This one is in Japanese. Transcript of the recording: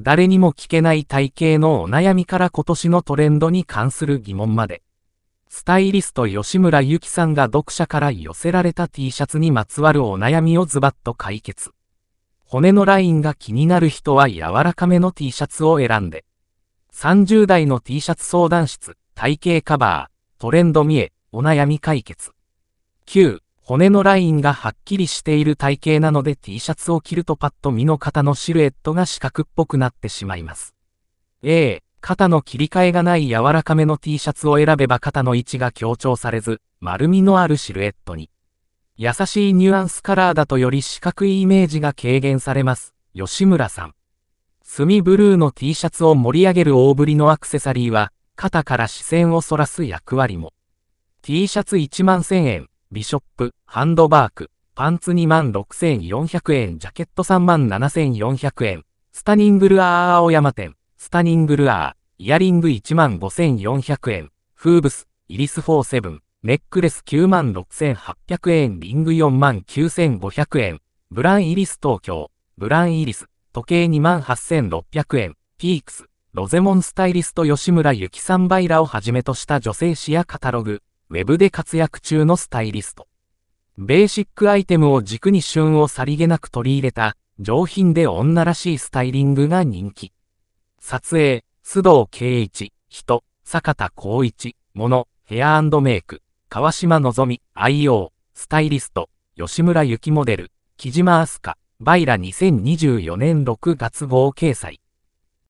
誰にも聞けない体型のお悩みから今年のトレンドに関する疑問まで。スタイリスト吉村ゆきさんが読者から寄せられた T シャツにまつわるお悩みをズバッと解決。骨のラインが気になる人は柔らかめの T シャツを選んで。30代の T シャツ相談室、体型カバー、トレンド見え、お悩み解決。9、骨のラインがはっきりしている体型なので T シャツを着るとパッと身の肩のシルエットが四角っぽくなってしまいます。A、肩の切り替えがない柔らかめの T シャツを選べば肩の位置が強調されず、丸みのあるシルエットに。優しいニュアンスカラーだとより四角いイメージが軽減されます。吉村さん。墨ブルーの T シャツを盛り上げる大ぶりのアクセサリーは、肩から視線を反らす役割も。T シャツ1万1000円。ビショップ、ハンドバーク、パンツ2万6400円、ジャケット3万7400円、スタニングルアー青山店、スタニングルアー、イヤリング1万5400円、フーブス、イリス47、ネックレス9万6800円、リング4万9500円、ブランイリス東京、ブランイリス、時計2万8600円、ピークス、ロゼモンスタイリスト吉村ゆきさんバイラをはじめとした女性誌やカタログ、ウェブで活躍中のスタイリスト。ベーシックアイテムを軸に旬をさりげなく取り入れた、上品で女らしいスタイリングが人気。撮影、須藤圭一、人、坂田光一、物、ヘアメイク、川島のぞみ、IO、スタイリスト、吉村幸モデル、木島明日香、バイラ2024年6月号掲載。